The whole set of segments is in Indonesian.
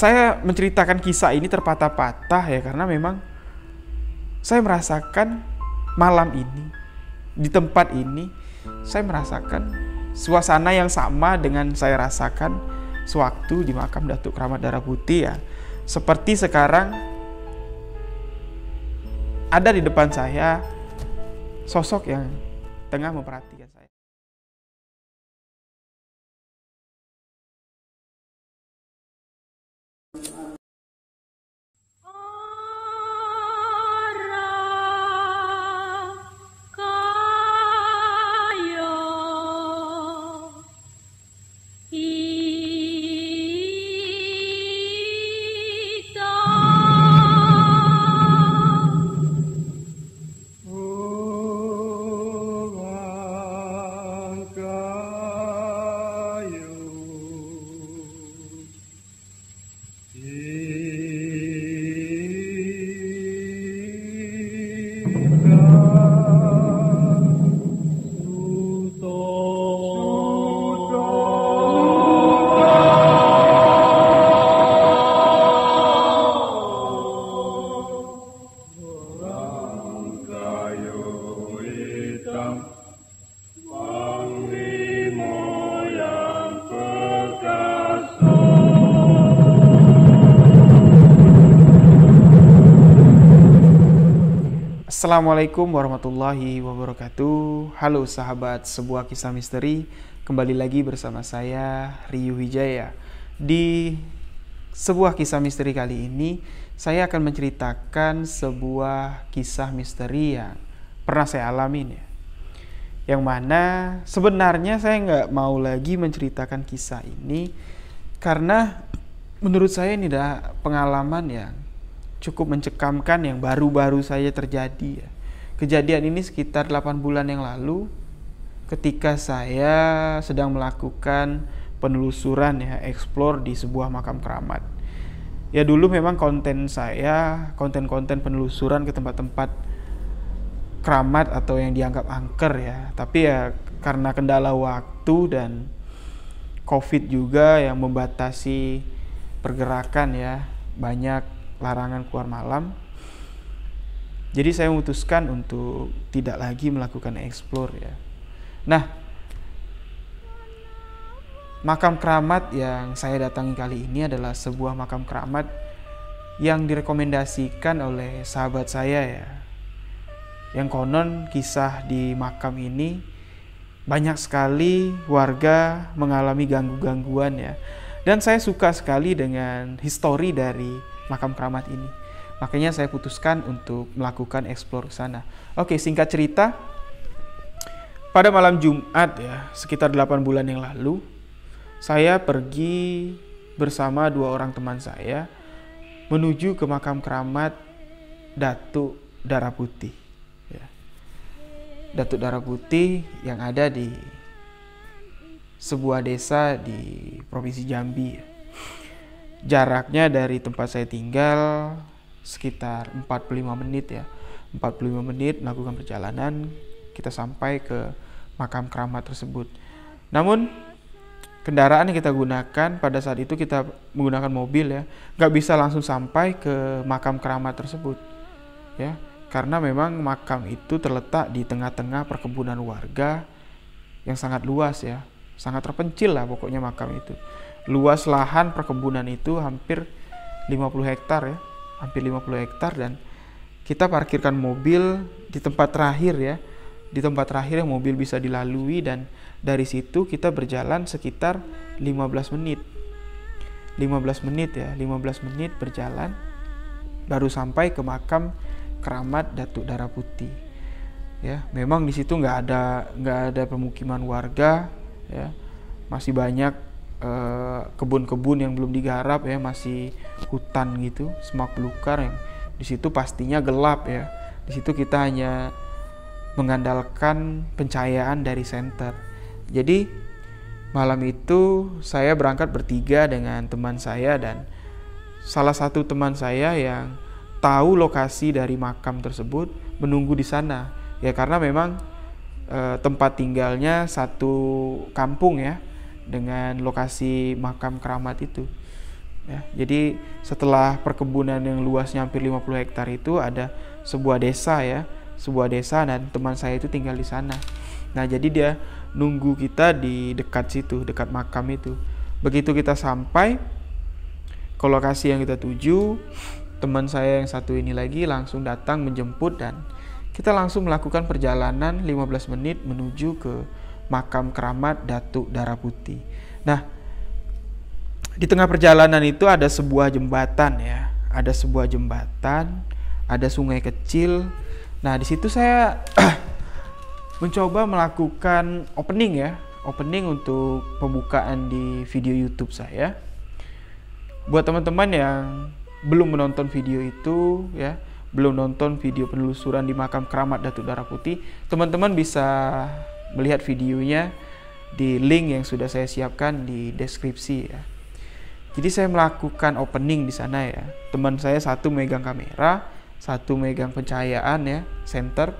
saya menceritakan kisah ini terpatah-patah ya karena memang saya merasakan malam ini di tempat ini saya merasakan suasana yang sama dengan saya rasakan sewaktu di makam Datuk Keramat Darah Putih ya seperti sekarang ada di depan saya sosok yang tengah memperhatikan Uh-huh. Assalamualaikum warahmatullahi wabarakatuh. Halo sahabat sebuah kisah misteri, kembali lagi bersama saya Ryu Wijaya. Di sebuah kisah misteri kali ini, saya akan menceritakan sebuah kisah misteri yang pernah saya alami. ya. Yang mana sebenarnya saya nggak mau lagi menceritakan kisah ini karena menurut saya ini adalah pengalaman yang cukup mencekamkan yang baru-baru saya terjadi ya. Kejadian ini sekitar 8 bulan yang lalu ketika saya sedang melakukan penelusuran ya, explore di sebuah makam keramat. Ya dulu memang konten saya, konten-konten penelusuran ke tempat-tempat keramat atau yang dianggap angker ya. Tapi ya karena kendala waktu dan COVID juga yang membatasi pergerakan ya, banyak larangan keluar malam. Jadi saya memutuskan untuk tidak lagi melakukan explore ya. Nah, makam keramat yang saya datangi kali ini adalah sebuah makam keramat yang direkomendasikan oleh sahabat saya ya. Yang konon kisah di makam ini banyak sekali warga mengalami ganggu-gangguan ya. Dan saya suka sekali dengan histori dari makam keramat ini. Makanya saya putuskan untuk melakukan eksplor sana. Oke, singkat cerita, pada malam Jumat ya, sekitar 8 bulan yang lalu, saya pergi bersama dua orang teman saya menuju ke makam keramat Datuk Darah Putih. Ya. Datuk Darah Putih yang ada di sebuah desa di Provinsi Jambi. Ya jaraknya dari tempat saya tinggal sekitar 45 menit ya 45 menit melakukan perjalanan kita sampai ke makam keramat tersebut namun kendaraan yang kita gunakan pada saat itu kita menggunakan mobil ya nggak bisa langsung sampai ke makam keramat tersebut ya karena memang makam itu terletak di tengah-tengah perkebunan warga yang sangat luas ya sangat terpencil lah pokoknya makam itu luas lahan perkebunan itu hampir 50 hektar ya hampir 50 hektar dan kita parkirkan mobil di tempat terakhir ya di tempat terakhir yang mobil bisa dilalui dan dari situ kita berjalan sekitar 15 menit 15 menit ya 15 menit berjalan baru sampai ke makam keramat Datuk Darah Putih ya memang di situ nggak ada nggak ada pemukiman warga ya masih banyak Eh, kebun-kebun yang belum digarap ya masih hutan gitu semak belukar yang di situ pastinya gelap ya di situ kita hanya mengandalkan pencahayaan dari senter jadi malam itu saya berangkat bertiga dengan teman saya dan salah satu teman saya yang tahu lokasi dari makam tersebut menunggu di sana ya karena memang e, tempat tinggalnya satu kampung ya dengan lokasi makam keramat itu. Ya, jadi setelah perkebunan yang luasnya hampir 50 hektar itu ada sebuah desa ya, sebuah desa dan teman saya itu tinggal di sana. Nah, jadi dia nunggu kita di dekat situ, dekat makam itu. Begitu kita sampai ke lokasi yang kita tuju, teman saya yang satu ini lagi langsung datang menjemput dan kita langsung melakukan perjalanan 15 menit menuju ke makam keramat Datuk Darah Putih. Nah, di tengah perjalanan itu ada sebuah jembatan ya, ada sebuah jembatan, ada sungai kecil. Nah, di situ saya mencoba melakukan opening ya, opening untuk pembukaan di video YouTube saya. Buat teman-teman yang belum menonton video itu ya, belum nonton video penelusuran di makam keramat Datuk Darah Putih, teman-teman bisa melihat videonya di link yang sudah saya siapkan di deskripsi ya. Jadi saya melakukan opening di sana ya. Teman saya satu megang kamera, satu megang pencahayaan ya, center.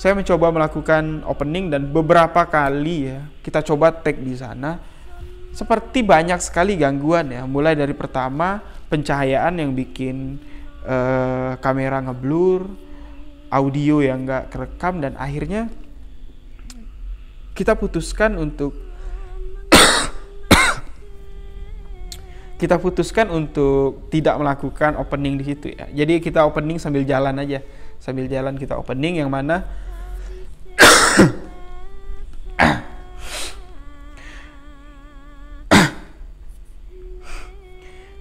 Saya mencoba melakukan opening dan beberapa kali ya kita coba tag di sana. Seperti banyak sekali gangguan ya, mulai dari pertama pencahayaan yang bikin uh, kamera ngeblur, audio yang nggak kerekam dan akhirnya kita putuskan untuk kita putuskan untuk tidak melakukan opening di situ ya. Jadi kita opening sambil jalan aja. Sambil jalan kita opening yang mana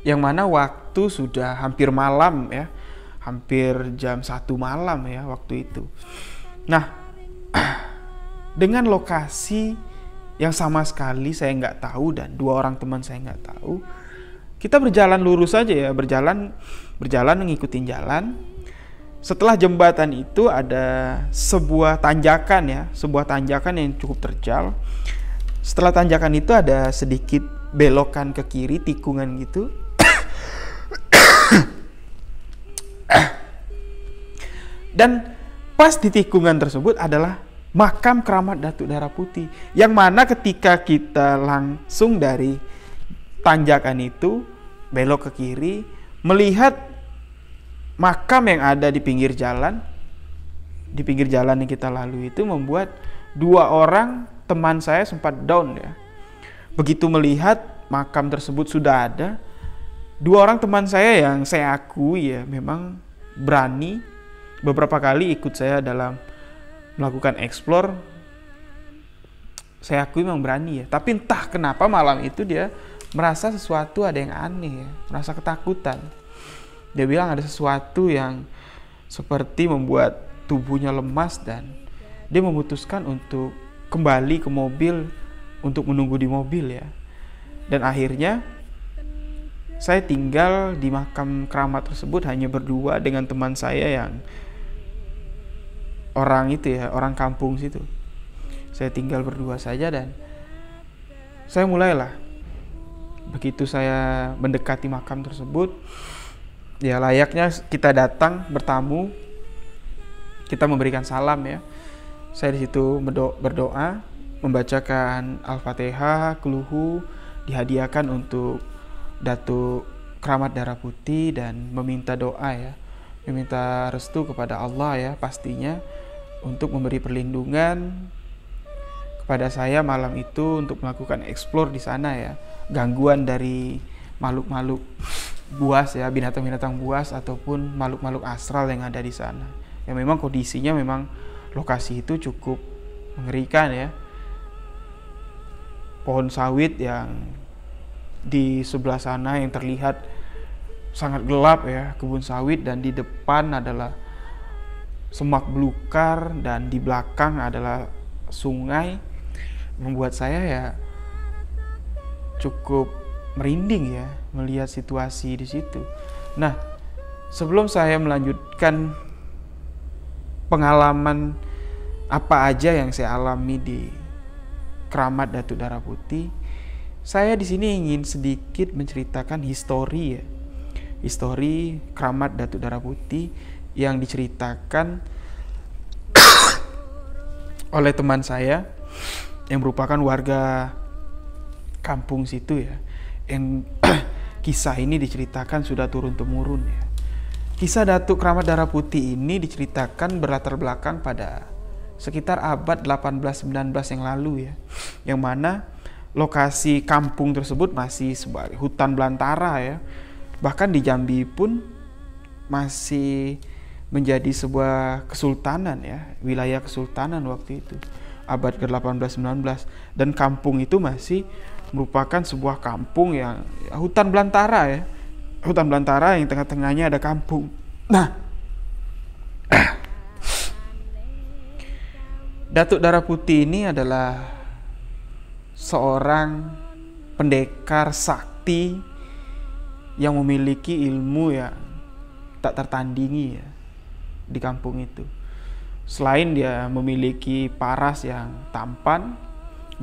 yang mana waktu sudah hampir malam ya. Hampir jam satu malam ya waktu itu. Nah, dengan lokasi yang sama sekali saya nggak tahu dan dua orang teman saya nggak tahu kita berjalan lurus aja ya berjalan berjalan mengikuti jalan setelah jembatan itu ada sebuah tanjakan ya sebuah tanjakan yang cukup terjal setelah tanjakan itu ada sedikit belokan ke kiri tikungan gitu dan pas di tikungan tersebut adalah makam keramat Datuk Darah Putih yang mana ketika kita langsung dari tanjakan itu belok ke kiri melihat makam yang ada di pinggir jalan di pinggir jalan yang kita lalui itu membuat dua orang teman saya sempat down ya begitu melihat makam tersebut sudah ada dua orang teman saya yang saya akui ya memang berani beberapa kali ikut saya dalam melakukan eksplor, saya akui memang berani ya tapi entah kenapa malam itu dia merasa sesuatu ada yang aneh ya merasa ketakutan dia bilang ada sesuatu yang seperti membuat tubuhnya lemas dan dia memutuskan untuk kembali ke mobil untuk menunggu di mobil ya dan akhirnya saya tinggal di makam keramat tersebut hanya berdua dengan teman saya yang orang itu ya orang kampung situ saya tinggal berdua saja dan saya mulailah begitu saya mendekati makam tersebut ya layaknya kita datang bertamu kita memberikan salam ya saya disitu berdoa membacakan al-fatihah keluhu dihadiahkan untuk datu keramat darah putih dan meminta doa ya meminta restu kepada Allah ya pastinya untuk memberi perlindungan kepada saya malam itu untuk melakukan eksplor di sana ya gangguan dari makhluk-makhluk buas ya binatang-binatang buas ataupun makhluk-makhluk astral yang ada di sana ya memang kondisinya memang lokasi itu cukup mengerikan ya pohon sawit yang di sebelah sana yang terlihat sangat gelap ya kebun sawit dan di depan adalah semak belukar dan di belakang adalah sungai membuat saya ya cukup merinding ya melihat situasi di situ. Nah, sebelum saya melanjutkan pengalaman apa aja yang saya alami di Keramat Datuk Darah Putih, saya di sini ingin sedikit menceritakan histori ya histori keramat Datuk Darah Putih yang diceritakan oleh teman saya yang merupakan warga kampung situ ya. Yang kisah ini diceritakan sudah turun temurun ya. Kisah Datuk Keramat Darah Putih ini diceritakan berlatar belakang pada sekitar abad 18-19 yang lalu ya. Yang mana lokasi kampung tersebut masih sebagai hutan belantara ya bahkan di Jambi pun masih menjadi sebuah kesultanan ya, wilayah kesultanan waktu itu abad ke-18-19 dan kampung itu masih merupakan sebuah kampung yang hutan belantara ya. Hutan belantara yang tengah-tengahnya ada kampung. Nah, Datuk Darah Putih ini adalah seorang pendekar sakti yang memiliki ilmu ya tak tertandingi ya di kampung itu. Selain dia memiliki paras yang tampan,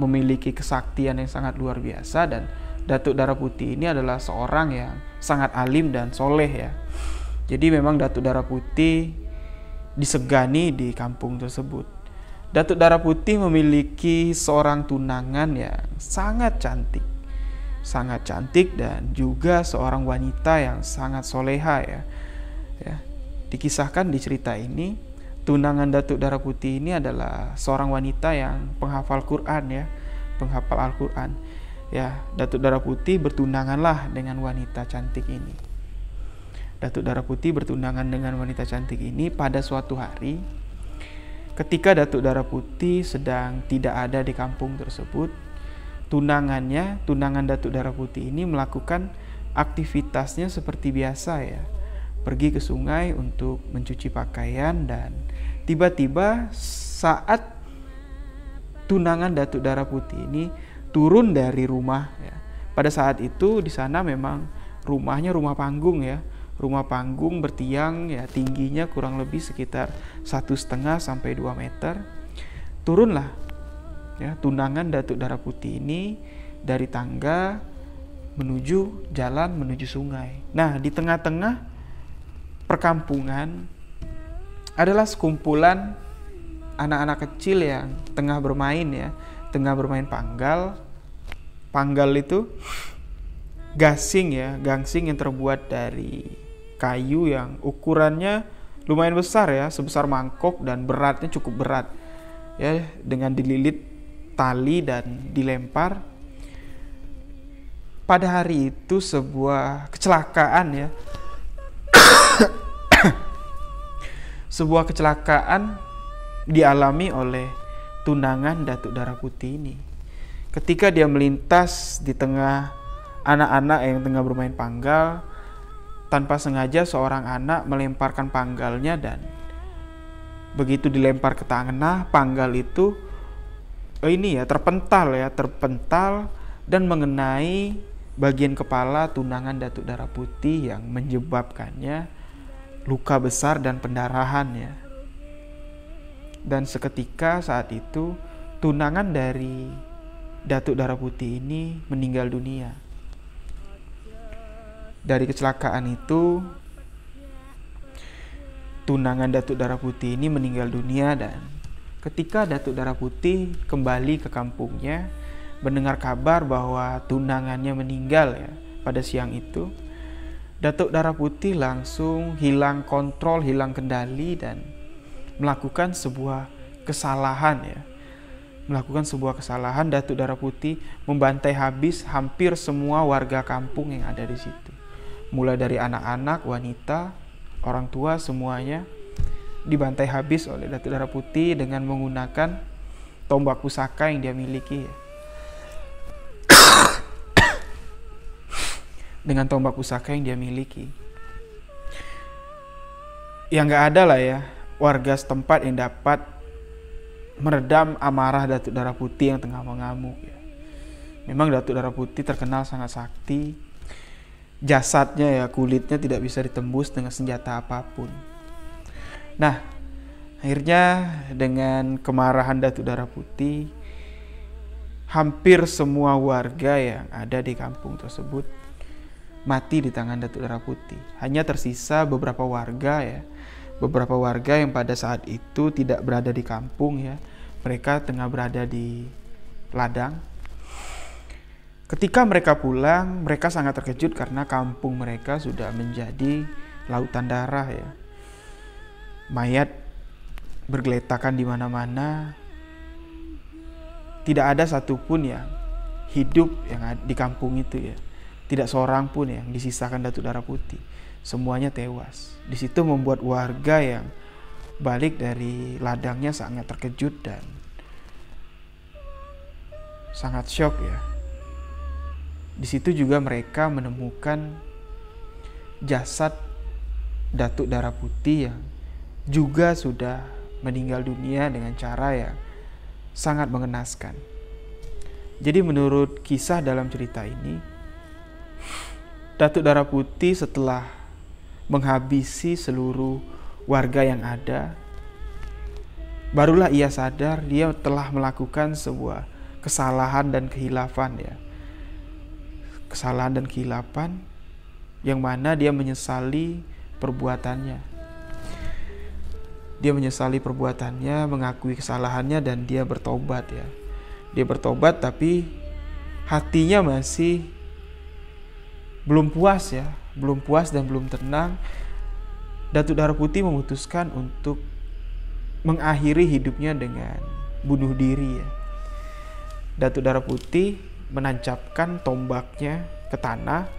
memiliki kesaktian yang sangat luar biasa dan Datuk Darah Putih ini adalah seorang yang sangat alim dan soleh ya. Jadi memang Datuk Darah Putih disegani di kampung tersebut. Datuk Darah Putih memiliki seorang tunangan yang sangat cantik sangat cantik dan juga seorang wanita yang sangat soleha ya. ya. Dikisahkan di cerita ini, tunangan Datuk Putih ini adalah seorang wanita yang penghafal Quran ya, penghafal Al-Quran. Ya, Datuk Putih bertunanganlah dengan wanita cantik ini. Datuk Putih bertunangan dengan wanita cantik ini pada suatu hari ketika Datuk Putih sedang tidak ada di kampung tersebut tunangannya, tunangan Datuk Darah Putih ini melakukan aktivitasnya seperti biasa ya. Pergi ke sungai untuk mencuci pakaian dan tiba-tiba saat tunangan Datuk Darah Putih ini turun dari rumah ya. Pada saat itu di sana memang rumahnya rumah panggung ya. Rumah panggung bertiang ya tingginya kurang lebih sekitar satu setengah sampai 2 meter. Turunlah Ya, tunangan Datuk Darah Putih ini dari tangga menuju jalan menuju sungai. Nah, di tengah-tengah perkampungan adalah sekumpulan anak-anak kecil yang tengah bermain ya, tengah bermain panggal. Panggal itu gasing ya, gangsing yang terbuat dari kayu yang ukurannya lumayan besar ya, sebesar mangkok dan beratnya cukup berat. Ya, dengan dililit tali dan dilempar. Pada hari itu sebuah kecelakaan ya. sebuah kecelakaan dialami oleh tunangan Datuk Darah Putih ini. Ketika dia melintas di tengah anak-anak yang tengah bermain panggal, tanpa sengaja seorang anak melemparkan panggalnya dan begitu dilempar ke tanah, panggal itu Oh, ini ya terpental ya terpental dan mengenai bagian kepala tunangan datuk darah putih yang menyebabkannya luka besar dan pendarahan ya dan seketika saat itu tunangan dari datuk darah putih ini meninggal dunia dari kecelakaan itu tunangan datuk darah putih ini meninggal dunia dan Ketika Datuk Darah Putih kembali ke kampungnya, mendengar kabar bahwa tunangannya meninggal ya pada siang itu, Datuk Darah Putih langsung hilang kontrol, hilang kendali dan melakukan sebuah kesalahan ya. Melakukan sebuah kesalahan Datuk Darah Putih membantai habis hampir semua warga kampung yang ada di situ. Mulai dari anak-anak, wanita, orang tua semuanya dibantai habis oleh Datuk Darah Putih dengan menggunakan tombak pusaka yang dia miliki dengan tombak pusaka yang dia miliki. Ya nggak ada lah ya warga setempat yang dapat meredam amarah Datuk Darah Putih yang tengah mengamuk ya. Memang Datuk Darah Putih terkenal sangat sakti. Jasadnya ya kulitnya tidak bisa ditembus dengan senjata apapun. Nah, akhirnya dengan kemarahan Datuk Dara Putih, hampir semua warga yang ada di kampung tersebut mati di tangan Datuk Dara Putih. Hanya tersisa beberapa warga ya, beberapa warga yang pada saat itu tidak berada di kampung ya, mereka tengah berada di ladang. Ketika mereka pulang, mereka sangat terkejut karena kampung mereka sudah menjadi lautan darah ya. Mayat bergeletakan di mana-mana. Tidak ada satupun yang hidup yang di kampung itu ya. Tidak seorang pun yang disisakan Datuk Darah Putih. Semuanya tewas. Di situ membuat warga yang balik dari ladangnya sangat terkejut dan sangat shock ya. Di situ juga mereka menemukan jasad Datuk Darah Putih yang juga sudah meninggal dunia dengan cara yang sangat mengenaskan. Jadi menurut kisah dalam cerita ini, Datuk Darah Putih setelah menghabisi seluruh warga yang ada, barulah ia sadar dia telah melakukan sebuah kesalahan dan kehilafan ya. Kesalahan dan kehilafan yang mana dia menyesali perbuatannya dia menyesali perbuatannya, mengakui kesalahannya dan dia bertobat ya. Dia bertobat tapi hatinya masih belum puas ya, belum puas dan belum tenang. Datuk Darputi memutuskan untuk mengakhiri hidupnya dengan bunuh diri ya. Datuk Darputi menancapkan tombaknya ke tanah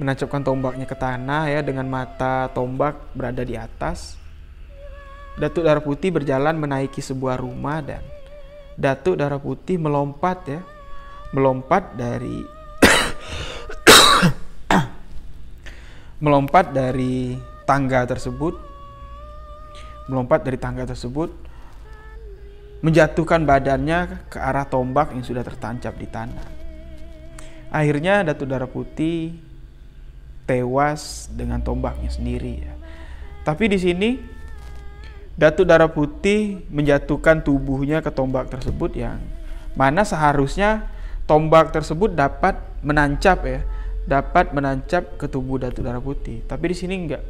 menancapkan tombaknya ke tanah ya dengan mata tombak berada di atas. Datuk Darah Putih berjalan menaiki sebuah rumah dan Datuk Darah Putih melompat ya. Melompat dari melompat dari tangga tersebut melompat dari tangga tersebut menjatuhkan badannya ke arah tombak yang sudah tertancap di tanah. Akhirnya Datuk Darah Putih tewas dengan tombaknya sendiri ya. Tapi di sini Datu Darah Putih menjatuhkan tubuhnya ke tombak tersebut yang mana seharusnya tombak tersebut dapat menancap ya, dapat menancap ke tubuh Datu Darah Putih. Tapi di sini enggak.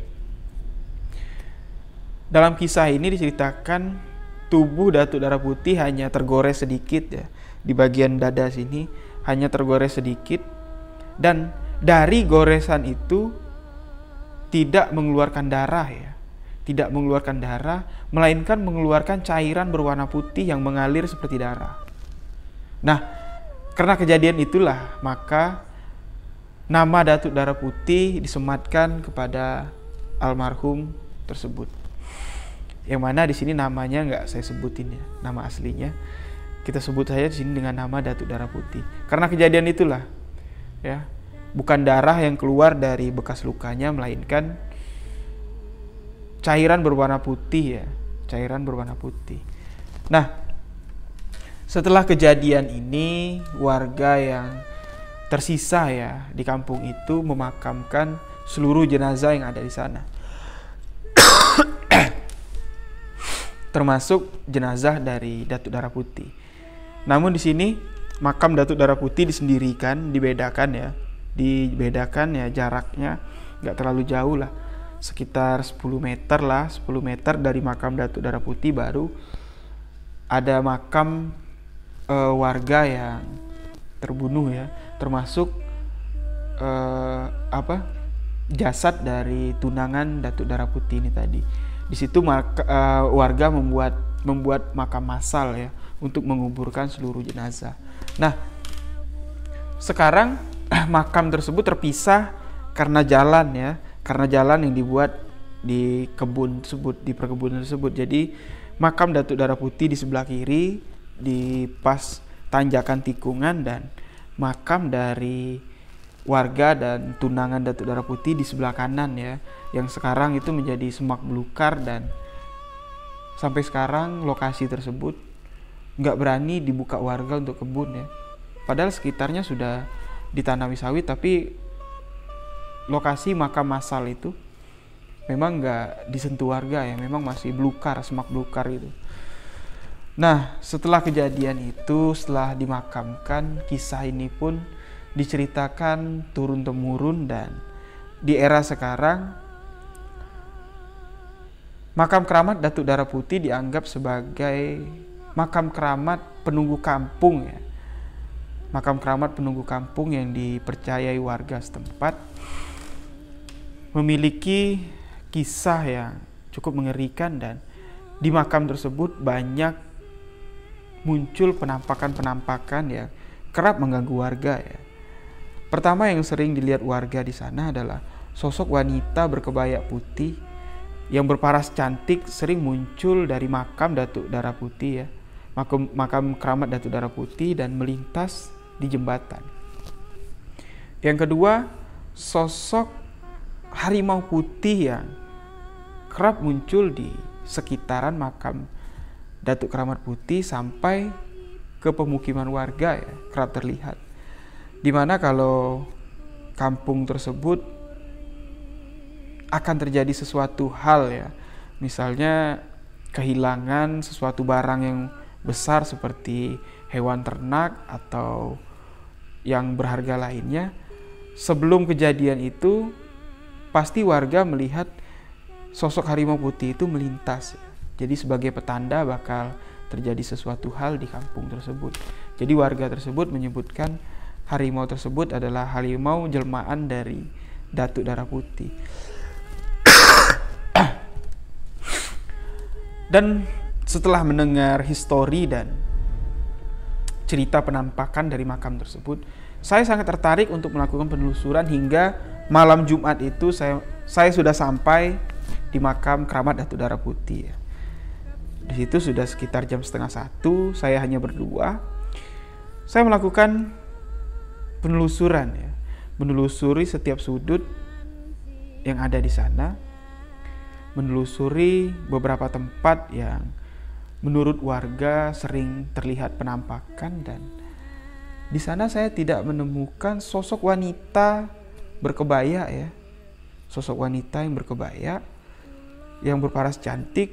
Dalam kisah ini diceritakan tubuh Datu Darah Putih hanya tergores sedikit ya di bagian dada sini hanya tergores sedikit dan dari goresan itu tidak mengeluarkan darah ya. Tidak mengeluarkan darah, melainkan mengeluarkan cairan berwarna putih yang mengalir seperti darah. Nah, karena kejadian itulah maka nama Datuk Darah Putih disematkan kepada almarhum tersebut. Yang mana di sini namanya nggak saya sebutin ya, nama aslinya. Kita sebut saja di sini dengan nama Datuk Darah Putih. Karena kejadian itulah ya bukan darah yang keluar dari bekas lukanya melainkan cairan berwarna putih ya, cairan berwarna putih. Nah, setelah kejadian ini warga yang tersisa ya di kampung itu memakamkan seluruh jenazah yang ada di sana. Termasuk jenazah dari Datuk Darah Putih. Namun di sini makam Datuk Darah Putih disendirikan, dibedakan ya dibedakan ya jaraknya nggak terlalu jauh lah sekitar 10 meter lah 10 meter dari makam Datuk Darah Putih baru ada makam e, warga yang terbunuh ya termasuk e, apa jasad dari tunangan Datuk Darah Putih ini tadi di situ e, warga membuat membuat makam massal ya untuk menguburkan seluruh jenazah nah sekarang makam tersebut terpisah karena jalan ya, karena jalan yang dibuat di kebun tersebut, di perkebunan tersebut. Jadi makam Datuk Darah Putih di sebelah kiri, di pas tanjakan tikungan dan makam dari warga dan tunangan Datuk Darah Putih di sebelah kanan ya, yang sekarang itu menjadi semak belukar dan sampai sekarang lokasi tersebut nggak berani dibuka warga untuk kebun ya. Padahal sekitarnya sudah ditanami sawit tapi lokasi makam masal itu memang nggak disentuh warga ya memang masih blukar semak blukar itu nah setelah kejadian itu setelah dimakamkan kisah ini pun diceritakan turun temurun dan di era sekarang makam keramat Datuk Darah Putih dianggap sebagai makam keramat penunggu kampung ya Makam keramat penunggu kampung yang dipercayai warga setempat memiliki kisah yang cukup mengerikan dan di makam tersebut banyak muncul penampakan-penampakan yang kerap mengganggu warga ya. Pertama yang sering dilihat warga di sana adalah sosok wanita berkebaya putih yang berparas cantik sering muncul dari makam Datuk Darah Putih ya. Makam, makam keramat Datuk Darah Putih dan melintas di jembatan. Yang kedua, sosok harimau putih yang kerap muncul di sekitaran makam Datuk Keramat Putih sampai ke pemukiman warga ya, kerap terlihat. Dimana kalau kampung tersebut akan terjadi sesuatu hal ya, misalnya kehilangan sesuatu barang yang besar seperti hewan ternak atau yang berharga lainnya, sebelum kejadian itu pasti warga melihat sosok harimau putih itu melintas. Jadi sebagai petanda bakal terjadi sesuatu hal di kampung tersebut. Jadi warga tersebut menyebutkan harimau tersebut adalah harimau jelmaan dari Datuk Darah Putih. Dan setelah mendengar histori dan cerita penampakan dari makam tersebut, saya sangat tertarik untuk melakukan penelusuran hingga malam Jumat itu saya saya sudah sampai di makam keramat Datu Dara Putih. Ya. Di situ sudah sekitar jam setengah satu, saya hanya berdua. Saya melakukan penelusuran ya, menelusuri setiap sudut yang ada di sana, menelusuri beberapa tempat yang Menurut warga sering terlihat penampakan dan di sana saya tidak menemukan sosok wanita berkebaya ya. Sosok wanita yang berkebaya yang berparas cantik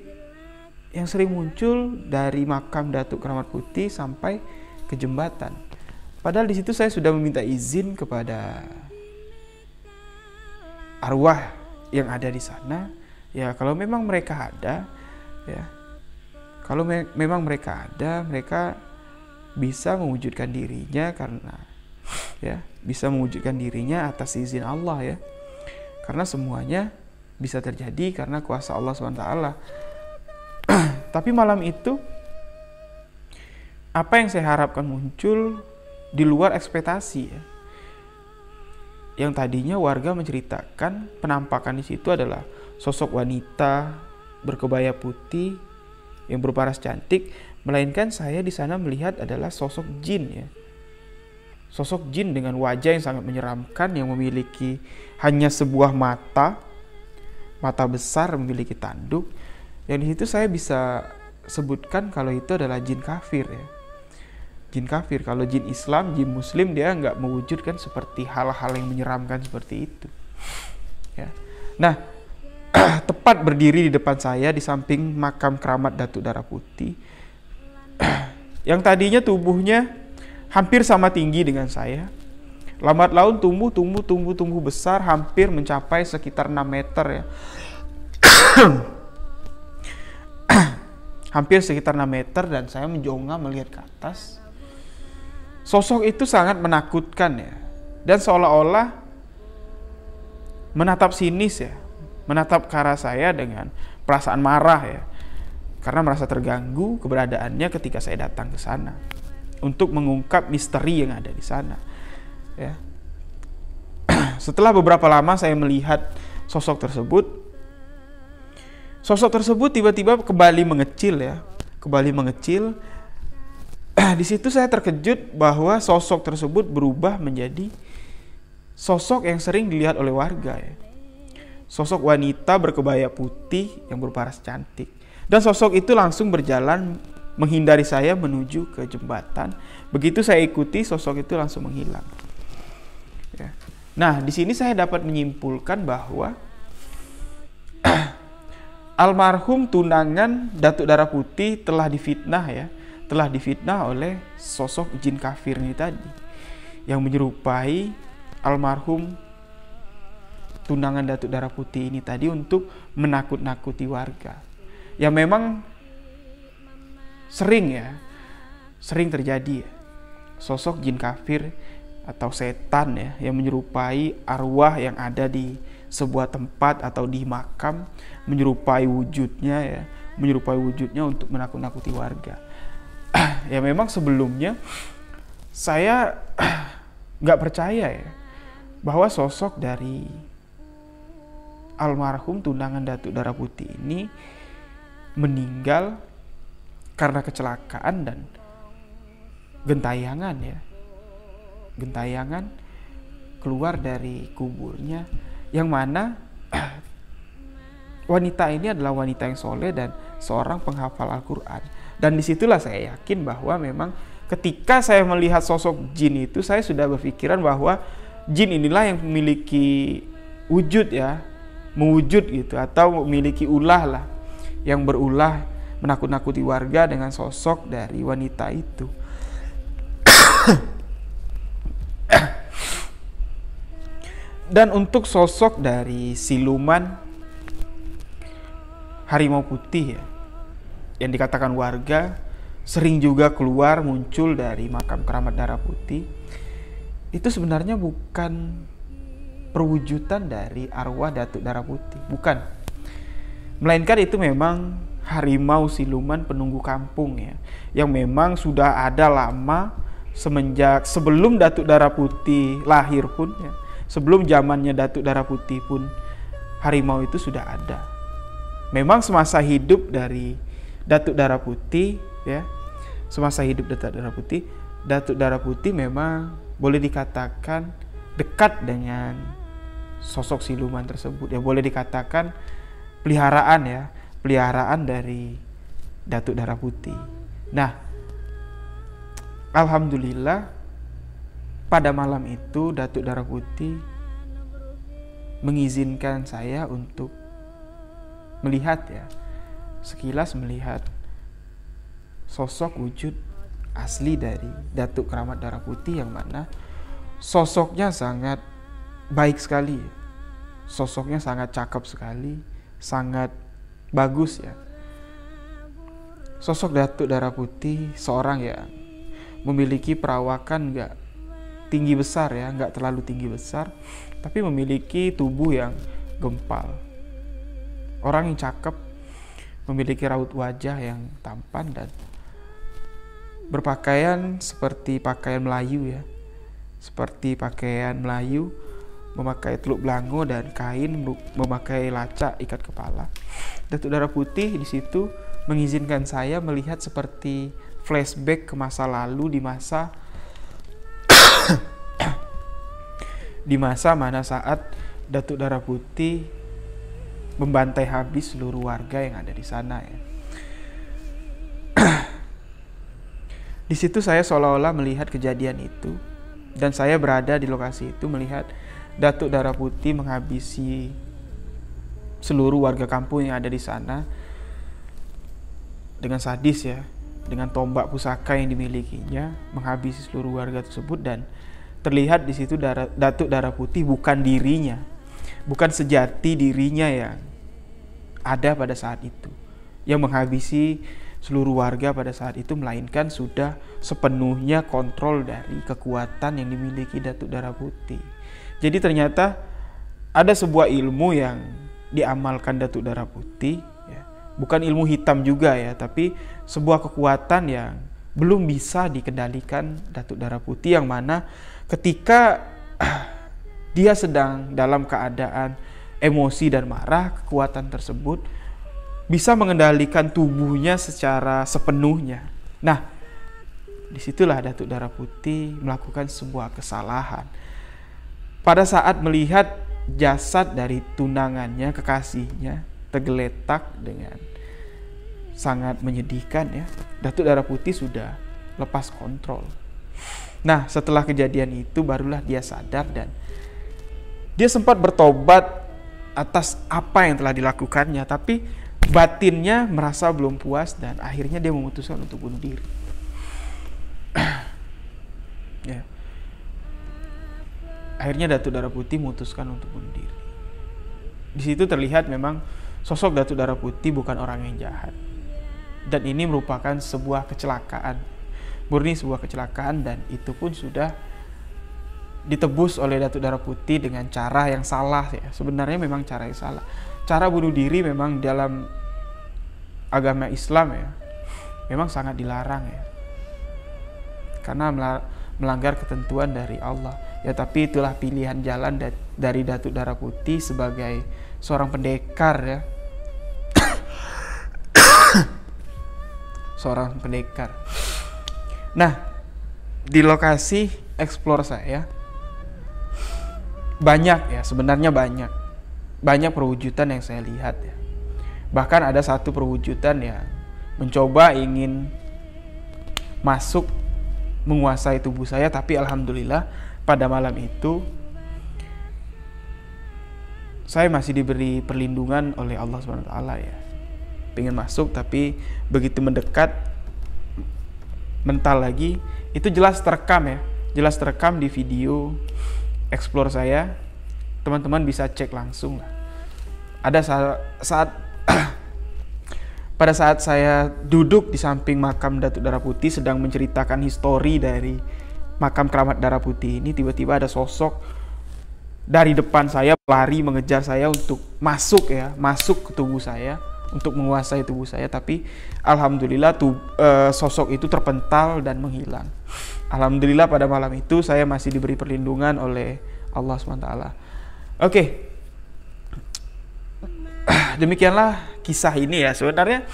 yang sering muncul dari makam Datuk Keramat Putih sampai ke jembatan. Padahal di situ saya sudah meminta izin kepada arwah yang ada di sana. Ya, kalau memang mereka ada, ya kalau me memang mereka ada, mereka bisa mewujudkan dirinya karena ya, bisa mewujudkan dirinya atas izin Allah ya. Karena semuanya bisa terjadi karena kuasa Allah SWT. Tapi malam itu apa yang saya harapkan muncul di luar ekspektasi ya. Yang tadinya warga menceritakan penampakan di situ adalah sosok wanita berkebaya putih yang berparas cantik, melainkan saya di sana melihat adalah sosok jin ya. Sosok jin dengan wajah yang sangat menyeramkan yang memiliki hanya sebuah mata, mata besar memiliki tanduk. Yang di situ saya bisa sebutkan kalau itu adalah jin kafir ya. Jin kafir, kalau jin Islam, jin Muslim dia nggak mewujudkan seperti hal-hal yang menyeramkan seperti itu. Ya. Nah, tepat berdiri di depan saya di samping makam keramat Datuk Darah Putih. yang tadinya tubuhnya hampir sama tinggi dengan saya. Lambat laun tumbuh, tumbuh, tumbuh, tumbuh besar hampir mencapai sekitar 6 meter ya. hampir sekitar 6 meter dan saya menjonga melihat ke atas. Sosok itu sangat menakutkan ya. Dan seolah-olah menatap sinis ya menatap ke saya dengan perasaan marah ya karena merasa terganggu keberadaannya ketika saya datang ke sana untuk mengungkap misteri yang ada di sana ya setelah beberapa lama saya melihat sosok tersebut sosok tersebut tiba-tiba kembali mengecil ya kembali mengecil di situ saya terkejut bahwa sosok tersebut berubah menjadi sosok yang sering dilihat oleh warga ya sosok wanita berkebaya putih yang berparas cantik. Dan sosok itu langsung berjalan menghindari saya menuju ke jembatan. Begitu saya ikuti, sosok itu langsung menghilang. Ya. Nah, di sini saya dapat menyimpulkan bahwa almarhum tunangan Datuk Darah Putih telah difitnah ya, telah difitnah oleh sosok jin kafir ini tadi yang menyerupai almarhum tunangan Datuk Darah Putih ini tadi untuk menakut-nakuti warga. Ya memang sering ya, sering terjadi ya. Sosok jin kafir atau setan ya yang menyerupai arwah yang ada di sebuah tempat atau di makam menyerupai wujudnya ya menyerupai wujudnya untuk menakut-nakuti warga ya memang sebelumnya saya nggak percaya ya bahwa sosok dari almarhum tunangan Datuk Darah Putih ini meninggal karena kecelakaan dan gentayangan ya. Gentayangan keluar dari kuburnya yang mana wanita ini adalah wanita yang soleh dan seorang penghafal Al-Quran. Dan disitulah saya yakin bahwa memang ketika saya melihat sosok jin itu saya sudah berpikiran bahwa jin inilah yang memiliki wujud ya mewujud gitu atau memiliki ulah lah yang berulah menakut-nakuti warga dengan sosok dari wanita itu. Dan untuk sosok dari siluman harimau putih ya, yang dikatakan warga sering juga keluar muncul dari makam keramat darah putih itu sebenarnya bukan perwujudan dari arwah Datuk Darah Putih. Bukan. Melainkan itu memang harimau siluman penunggu kampung ya. Yang memang sudah ada lama semenjak sebelum Datuk Darah Putih lahir pun ya. Sebelum zamannya Datuk Darah Putih pun harimau itu sudah ada. Memang semasa hidup dari Datuk Darah Putih ya. Semasa hidup Datuk Darah Putih, Datuk Darah Putih memang boleh dikatakan dekat dengan sosok siluman tersebut ya boleh dikatakan peliharaan ya peliharaan dari Datuk Darah Putih nah Alhamdulillah pada malam itu Datuk Darah Putih mengizinkan saya untuk melihat ya sekilas melihat sosok wujud asli dari Datuk Keramat Darah Putih yang mana sosoknya sangat baik sekali. Sosoknya sangat cakep sekali, sangat bagus ya. Sosok Datuk Darah Putih seorang ya memiliki perawakan nggak tinggi besar ya, nggak terlalu tinggi besar, tapi memiliki tubuh yang gempal. Orang yang cakep memiliki raut wajah yang tampan dan berpakaian seperti pakaian Melayu ya. Seperti pakaian Melayu memakai teluk belango dan kain memakai lacak ikat kepala. Datuk Darah Putih di situ mengizinkan saya melihat seperti flashback ke masa lalu di masa di masa mana saat Datuk Darah Putih membantai habis seluruh warga yang ada di sana ya. di situ saya seolah-olah melihat kejadian itu dan saya berada di lokasi itu melihat Datuk Darah Putih menghabisi seluruh warga kampung yang ada di sana dengan sadis ya, dengan tombak pusaka yang dimilikinya, menghabisi seluruh warga tersebut dan terlihat di situ Dara, Datuk Darah Putih bukan dirinya, bukan sejati dirinya yang ada pada saat itu, yang menghabisi seluruh warga pada saat itu melainkan sudah sepenuhnya kontrol dari kekuatan yang dimiliki Datuk Darah Putih. Jadi ternyata ada sebuah ilmu yang diamalkan Datuk Darah Putih, ya. bukan ilmu hitam juga ya, tapi sebuah kekuatan yang belum bisa dikendalikan Datuk Darah Putih yang mana ketika dia sedang dalam keadaan emosi dan marah, kekuatan tersebut bisa mengendalikan tubuhnya secara sepenuhnya. Nah, disitulah Datuk Darah Putih melakukan sebuah kesalahan. Pada saat melihat jasad dari tunangannya, kekasihnya, tergeletak dengan sangat menyedihkan ya. Datuk Darah Putih sudah lepas kontrol. Nah, setelah kejadian itu barulah dia sadar dan dia sempat bertobat atas apa yang telah dilakukannya, tapi batinnya merasa belum puas dan akhirnya dia memutuskan untuk bunuh diri. ya. Akhirnya Datu Darah Putih memutuskan untuk bunuh diri. Di situ terlihat memang sosok Datu Darah Putih bukan orang yang jahat. Dan ini merupakan sebuah kecelakaan. Murni sebuah kecelakaan dan itu pun sudah ditebus oleh Datuk Darah Putih dengan cara yang salah ya. Sebenarnya memang cara yang salah. Cara bunuh diri memang dalam agama Islam ya memang sangat dilarang ya. Karena melanggar ketentuan dari Allah. Ya tapi itulah pilihan jalan dari Datuk Darah Putih sebagai seorang pendekar ya. seorang pendekar. Nah, di lokasi eksplor saya banyak ya sebenarnya banyak banyak perwujudan yang saya lihat ya bahkan ada satu perwujudan ya mencoba ingin masuk menguasai tubuh saya tapi alhamdulillah pada malam itu saya masih diberi perlindungan oleh Allah Subhanahu wa taala ya. ingin masuk tapi begitu mendekat mental lagi itu jelas terekam ya. Jelas terekam di video explore saya teman-teman bisa cek langsung lah ada saat, saat pada saat saya duduk di samping makam Datuk Darah Putih sedang menceritakan histori dari makam keramat Darah Putih ini tiba-tiba ada sosok dari depan saya lari mengejar saya untuk masuk ya masuk ke tubuh saya untuk menguasai tubuh saya tapi alhamdulillah tuh eh, e, sosok itu terpental dan menghilang Alhamdulillah pada malam itu saya masih diberi perlindungan oleh Allah SWT. Oke. Demikianlah kisah ini ya. Sebenarnya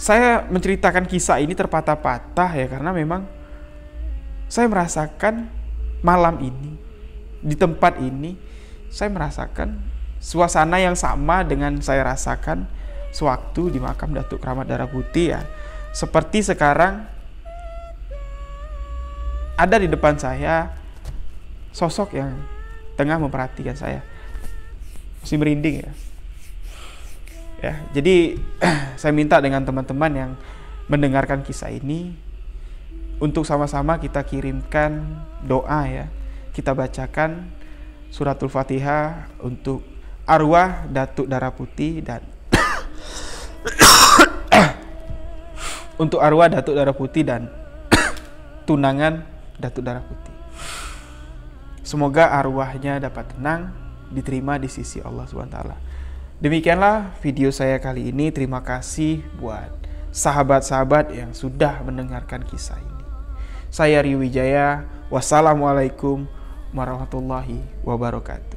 saya menceritakan kisah ini terpatah-patah ya karena memang saya merasakan malam ini di tempat ini saya merasakan suasana yang sama dengan saya rasakan sewaktu di makam Datuk Keramat Darah Putih ya. Seperti sekarang ada di depan saya sosok yang tengah memperhatikan saya. Mesti merinding ya. Ya, jadi saya minta dengan teman-teman yang mendengarkan kisah ini untuk sama-sama kita kirimkan doa ya. Kita bacakan suratul Fatihah untuk arwah Datuk Darah Putih dan untuk arwah Datuk Darah Putih dan tunangan Datuk Darah Putih. Semoga arwahnya dapat tenang, diterima di sisi Allah SWT. Demikianlah video saya kali ini. Terima kasih buat sahabat-sahabat yang sudah mendengarkan kisah ini. Saya Riwijaya. Wassalamualaikum warahmatullahi wabarakatuh.